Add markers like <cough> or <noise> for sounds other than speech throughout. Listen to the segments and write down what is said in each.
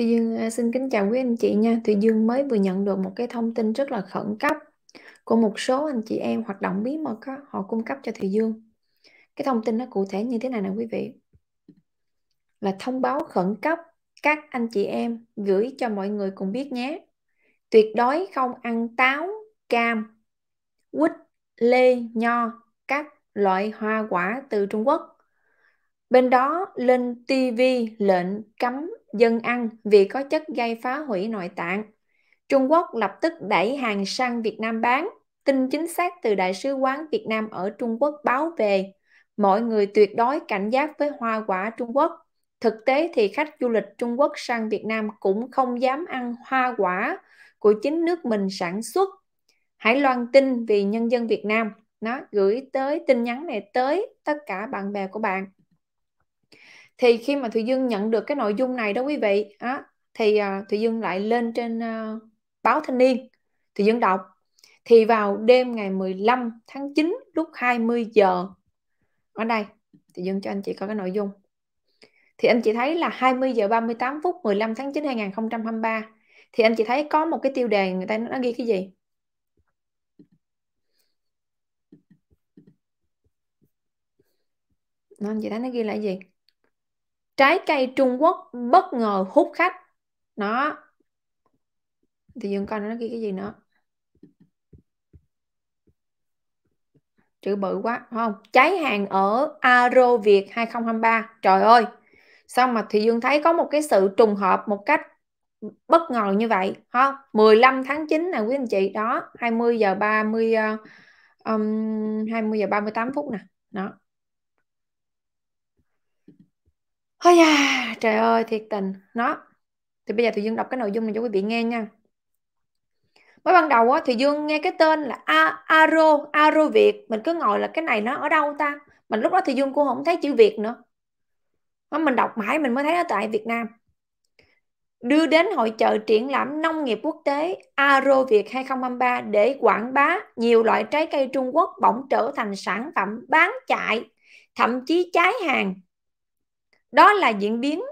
Thùy Dương à, xin kính chào quý anh chị nha. Thùy Dương mới vừa nhận được một cái thông tin rất là khẩn cấp của một số anh chị em hoạt động bí mật đó, họ cung cấp cho Thùy Dương. Cái thông tin nó cụ thể như thế này nè quý vị. Là thông báo khẩn cấp các anh chị em gửi cho mọi người cùng biết nhé. Tuyệt đối không ăn táo, cam, quýt, lê, nho, các loại hoa quả từ Trung Quốc. Bên đó lên TV lệnh cấm dân ăn vì có chất gây phá hủy nội tạng. Trung Quốc lập tức đẩy hàng sang Việt Nam bán. Tin chính xác từ Đại sứ quán Việt Nam ở Trung Quốc báo về. Mọi người tuyệt đối cảnh giác với hoa quả Trung Quốc. Thực tế thì khách du lịch Trung Quốc sang Việt Nam cũng không dám ăn hoa quả của chính nước mình sản xuất. Hãy loan tin vì nhân dân Việt Nam. Nó gửi tới tin nhắn này tới tất cả bạn bè của bạn thì khi mà thùy dương nhận được cái nội dung này đó quý vị á thì à, thùy dương lại lên trên à, báo thanh niên thùy dương đọc thì vào đêm ngày 15 tháng 9 lúc 20 giờ ở đây thì Dương cho anh chị có cái nội dung thì anh chị thấy là 20 giờ 38 phút 15 tháng 9 2023 thì anh chị thấy có một cái tiêu đề người ta nó ghi cái gì nó anh chị thấy nó ghi là gì trái cây Trung Quốc bất ngờ hút khách nó thì dương coi nó ghi cái gì nữa chữ bự quá không cháy hàng ở Aro Việt 2023 trời ơi xong mà thì dương thấy có một cái sự trùng hợp một cách bất ngờ như vậy ha 15 tháng 9 nè quý anh chị đó 20 giờ 30 um, 20 giờ 38 phút nè đó Ôi da, trời ơi thiệt tình nó thì bây giờ thì Dương đọc cái nội dung này cho quý vị nghe nha mới ban đầu á thì Dương nghe cái tên là A Aro Aro Việt mình cứ ngồi là cái này nó ở đâu ta mình lúc đó thì Dương cũng không thấy chữ Việt nữa mà mình đọc mãi mình mới thấy nó tại Việt Nam đưa đến hội trợ triển lãm nông nghiệp quốc tế Aro Việt 2023 để quảng bá nhiều loại trái cây Trung Quốc bỗng trở thành sản phẩm bán chạy thậm chí trái hàng đó là diễn biến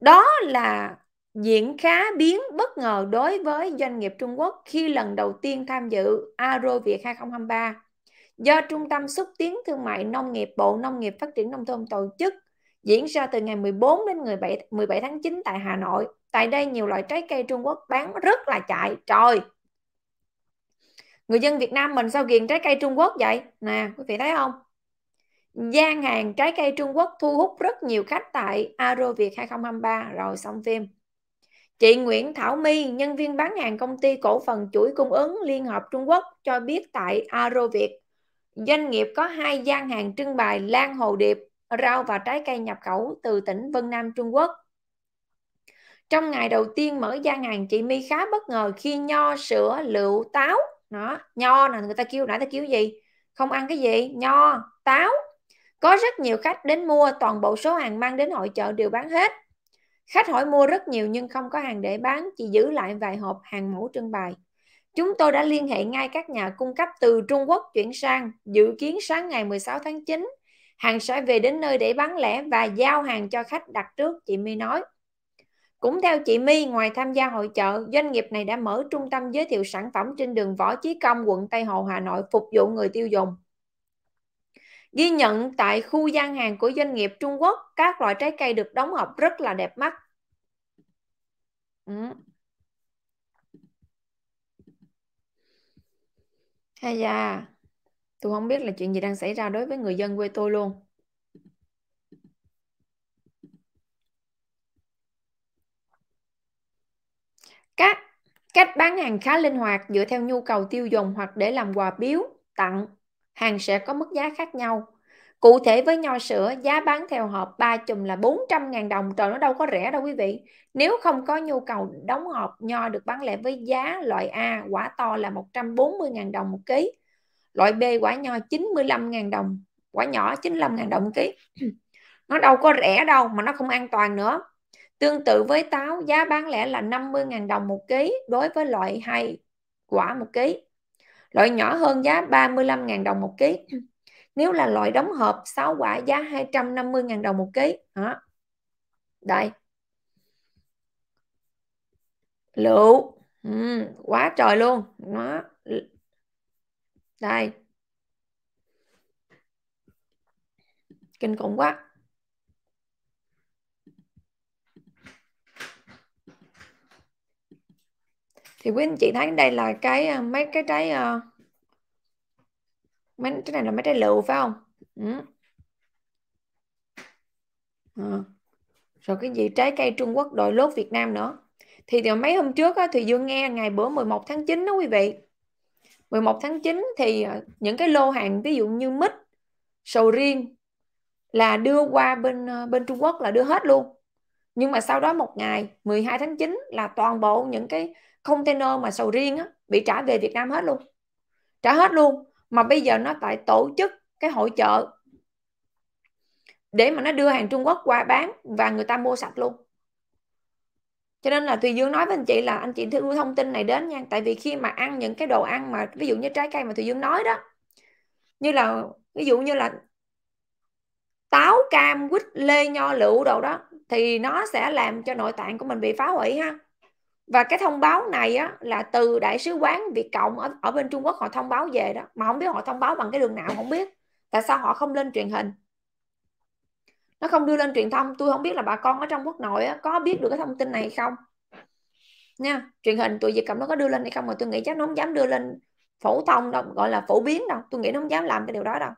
đó là diễn khá biến bất ngờ đối với doanh nghiệp Trung Quốc khi lần đầu tiên tham dự Aro Việt 2023 do Trung tâm xúc tiến thương mại nông nghiệp Bộ Nông nghiệp Phát triển nông thôn tổ chức diễn ra từ ngày 14 đến 17 17 tháng 9 tại Hà Nội. Tại đây nhiều loại trái cây Trung Quốc bán rất là chạy. Trời. Người dân Việt Nam mình sao ghiền trái cây Trung Quốc vậy? Nè, quý vị thấy không? gian hàng trái cây Trung Quốc thu hút rất nhiều khách tại Aro Việt 2023 rồi xong phim. Chị Nguyễn Thảo My, nhân viên bán hàng công ty cổ phần chuỗi cung ứng Liên hợp Trung Quốc cho biết tại Aro Việt, doanh nghiệp có hai gian hàng trưng bày lan hồ điệp, rau và trái cây nhập khẩu từ tỉnh Vân Nam Trung Quốc. Trong ngày đầu tiên mở gian hàng, chị My khá bất ngờ khi nho, sữa, lựu, táo, đó, nho là người ta kêu nãy ta kêu gì? Không ăn cái gì? Nho, táo, có rất nhiều khách đến mua, toàn bộ số hàng mang đến hội chợ đều bán hết. Khách hỏi mua rất nhiều nhưng không có hàng để bán, chỉ giữ lại vài hộp hàng mẫu trưng bày. Chúng tôi đã liên hệ ngay các nhà cung cấp từ Trung Quốc chuyển sang, dự kiến sáng ngày 16 tháng 9, hàng sẽ về đến nơi để bán lẻ và giao hàng cho khách đặt trước, chị My nói. Cũng theo chị My, ngoài tham gia hội chợ, doanh nghiệp này đã mở trung tâm giới thiệu sản phẩm trên đường Võ Chí Công, quận Tây Hồ, Hà Nội phục vụ người tiêu dùng. Ghi nhận tại khu gian hàng của doanh nghiệp Trung Quốc, các loại trái cây được đóng hộp rất là đẹp mắt. Ừ. Hay da, tôi không biết là chuyện gì đang xảy ra đối với người dân quê tôi luôn. Các cách bán hàng khá linh hoạt dựa theo nhu cầu tiêu dùng hoặc để làm quà biếu, tặng hàng sẽ có mức giá khác nhau. Cụ thể với nho sữa, giá bán theo hộp 3 chùm là 400.000 đồng. Trời nó đâu có rẻ đâu quý vị. Nếu không có nhu cầu đóng hộp, nho được bán lẻ với giá loại A quả to là 140.000 đồng một ký. Loại B quả nho 95.000 đồng. Quả nhỏ 95.000 đồng một ký. <clears throat> Nó đâu có rẻ đâu mà nó không an toàn nữa. Tương tự với táo, giá bán lẻ là 50.000 đồng một ký đối với loại 2 quả một ký. Loại nhỏ hơn giá 35.000 đồng một ký <clears throat> nếu là loại đóng hộp 6 quả giá 250.000 đồng một ký đó đây lựu ừ, quá trời luôn nó đây kinh khủng quá thì quý anh chị thấy đây là cái ờ, mấy cái trái uh, mấy cái này là mấy trái lựu phải không ừ. À. rồi cái gì trái cây Trung Quốc đội lốt Việt Nam nữa thì, thì mấy hôm trước thì Dương nghe ngày bữa 11 tháng 9 đó quý vị 11 tháng 9 thì ờ, những cái lô hàng ví dụ như mít sầu riêng là đưa qua bên ờ, bên Trung Quốc là đưa hết luôn nhưng mà sau đó một ngày 12 tháng 9 là toàn bộ những cái container mà sầu riêng á, bị trả về Việt Nam hết luôn trả hết luôn mà bây giờ nó tại tổ chức cái hội chợ để mà nó đưa hàng Trung Quốc qua bán và người ta mua sạch luôn cho nên là Thùy Dương nói với anh chị là anh chị đưa thông tin này đến nha tại vì khi mà ăn những cái đồ ăn mà ví dụ như trái cây mà Thùy Dương nói đó như là ví dụ như là táo cam quýt lê nho lựu đồ đó thì nó sẽ làm cho nội tạng của mình bị phá hủy ha và cái thông báo này á, là từ đại sứ quán Việt Cộng ở, ở bên Trung Quốc họ thông báo về đó mà không biết họ thông báo bằng cái đường nào không biết tại sao họ không lên truyền hình nó không đưa lên truyền thông tôi không biết là bà con ở trong quốc nội á, có biết được cái thông tin này không nha truyền hình tụi Việt Cộng nó có đưa lên hay không mà tôi nghĩ chắc nó không dám đưa lên phổ thông đâu gọi là phổ biến đâu tôi nghĩ nó không dám làm cái điều đó đâu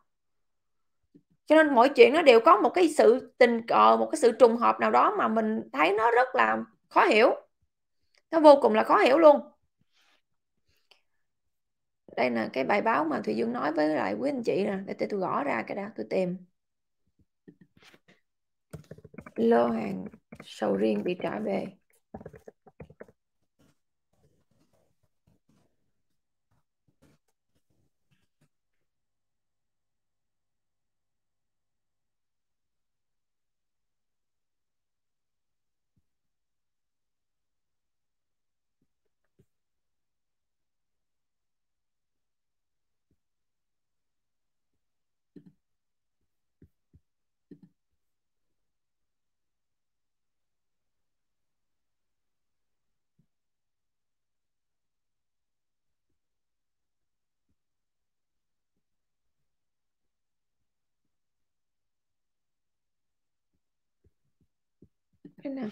cho nên mọi chuyện nó đều có một cái sự tình cờ một cái sự trùng hợp nào đó mà mình thấy nó rất là khó hiểu nó vô cùng là khó hiểu luôn đây là cái bài báo mà thùy dương nói với lại quý anh chị nè để tôi gõ ra cái đó tôi tìm lô hàng sầu riêng bị trả về cái nào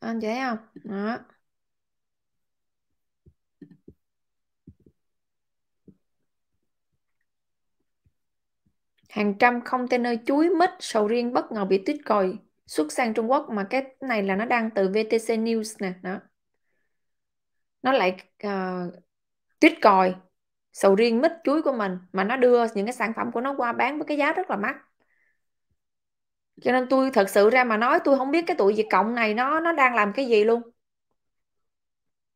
anh thấy không đó hàng trăm container chuối mít sầu riêng bất ngờ bị tuyết còi xuất sang Trung Quốc mà cái này là nó đang từ VTC News nè đó nó lại uh, tuyết còi sầu riêng mít chuối của mình mà nó đưa những cái sản phẩm của nó qua bán với cái giá rất là mắc cho nên tôi thật sự ra mà nói tôi không biết cái tụi việt cộng này nó nó đang làm cái gì luôn Đúng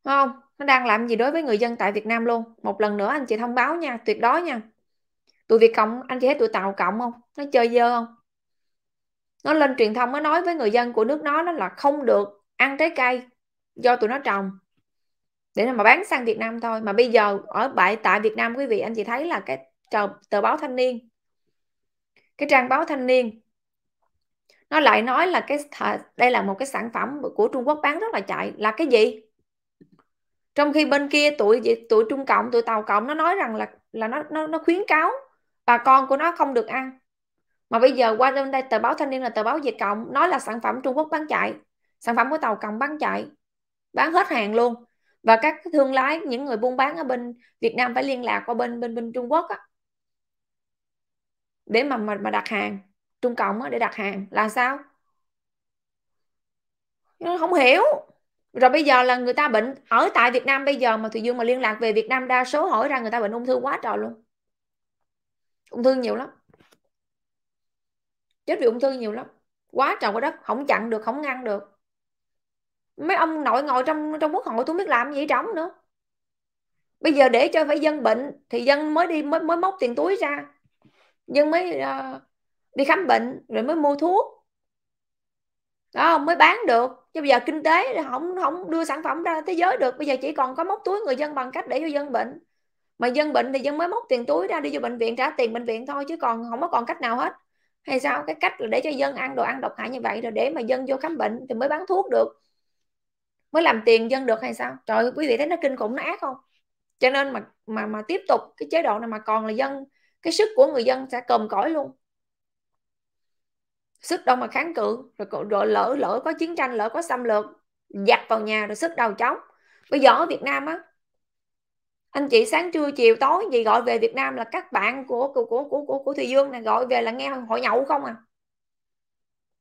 không nó đang làm gì đối với người dân tại Việt Nam luôn một lần nữa anh chị thông báo nha tuyệt đối nha tụi Việt cộng anh chị thấy tụi tàu cộng không nó chơi dơ không nó lên truyền thông nó nói với người dân của nước nó nó là không được ăn trái cây do tụi nó trồng để mà bán sang Việt Nam thôi mà bây giờ ở bại tại Việt Nam quý vị anh chị thấy là cái tờ, tờ báo Thanh niên cái trang báo Thanh niên nó lại nói là cái đây là một cái sản phẩm của Trung Quốc bán rất là chạy là cái gì trong khi bên kia tụi tụi Trung Cộng tụi Tàu Cộng nó nói rằng là là nó nó, nó khuyến cáo bà con của nó không được ăn mà bây giờ qua bên đây tờ báo thanh niên là tờ báo về cộng nói là sản phẩm trung quốc bán chạy sản phẩm của tàu cộng bán chạy bán hết hàng luôn và các thương lái những người buôn bán ở bên Việt Nam phải liên lạc qua bên bên bên Trung Quốc á, để mà mà mà đặt hàng Trung Cộng á, để đặt hàng là sao không hiểu rồi bây giờ là người ta bệnh ở tại Việt Nam bây giờ mà Thùy Dương mà liên lạc về Việt Nam đa số hỏi ra người ta bệnh ung thư quá trời luôn ung thư nhiều lắm chết vì ung thư nhiều lắm quá trời quá đất không chặn được không ngăn được mấy ông nội ngồi trong trong quốc hội tôi biết làm gì trống nữa bây giờ để cho phải dân bệnh thì dân mới đi mới mới móc tiền túi ra dân mới uh, đi khám bệnh rồi mới mua thuốc đó mới bán được chứ bây giờ kinh tế không không đưa sản phẩm ra thế giới được bây giờ chỉ còn có móc túi người dân bằng cách để cho dân bệnh mà dân bệnh thì dân mới móc tiền túi ra đi vô bệnh viện trả tiền bệnh viện thôi chứ còn không có còn cách nào hết hay sao cái cách là để cho dân ăn đồ ăn độc hại như vậy rồi để mà dân vô khám bệnh thì mới bán thuốc được mới làm tiền dân được hay sao trời quý vị thấy nó kinh khủng nó ác không cho nên mà mà mà tiếp tục cái chế độ này mà còn là dân cái sức của người dân sẽ cầm cõi luôn sức đâu mà kháng cự rồi, rồi lỡ lỡ có chiến tranh lỡ có xâm lược giặt vào nhà rồi sức đầu chống bây giờ ở Việt Nam á anh chị sáng trưa chiều tối gì gọi về Việt Nam là các bạn của của của của của, của Thùy Dương này gọi về là nghe hội nhậu không à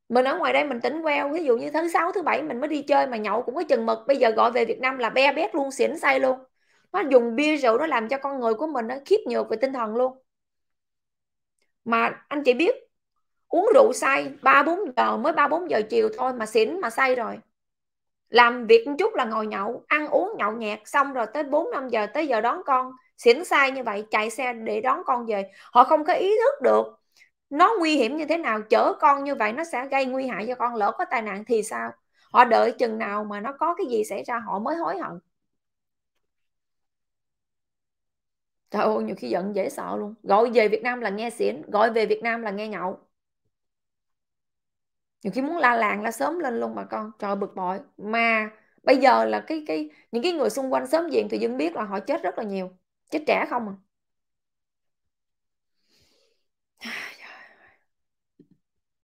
mình ở ngoài đây mình tỉnh queo ví dụ như thứ sáu thứ bảy mình mới đi chơi mà nhậu cũng có chừng mực bây giờ gọi về Việt Nam là be bét luôn xỉn say luôn nó dùng bia rượu nó làm cho con người của mình nó khiếp nhược về tinh thần luôn mà anh chị biết uống rượu say ba bốn giờ mới ba bốn giờ chiều thôi mà xỉn mà say rồi làm việc một chút là ngồi nhậu ăn uống nhậu nhẹt xong rồi tới 4 5 giờ tới giờ đón con xỉn sai như vậy chạy xe để đón con về họ không có ý thức được nó nguy hiểm như thế nào chở con như vậy nó sẽ gây nguy hại cho con lỡ có tai nạn thì sao họ đợi chừng nào mà nó có cái gì xảy ra họ mới hối hận trời ơi nhiều khi giận dễ sợ luôn gọi về Việt Nam là nghe xỉn gọi về Việt Nam là nghe nhậu nhiều khi muốn la làng la sớm lên luôn bà con trời bực bội mà bây giờ là cái cái những cái người xung quanh sớm diện thì dân biết là họ chết rất là nhiều chết trẻ không à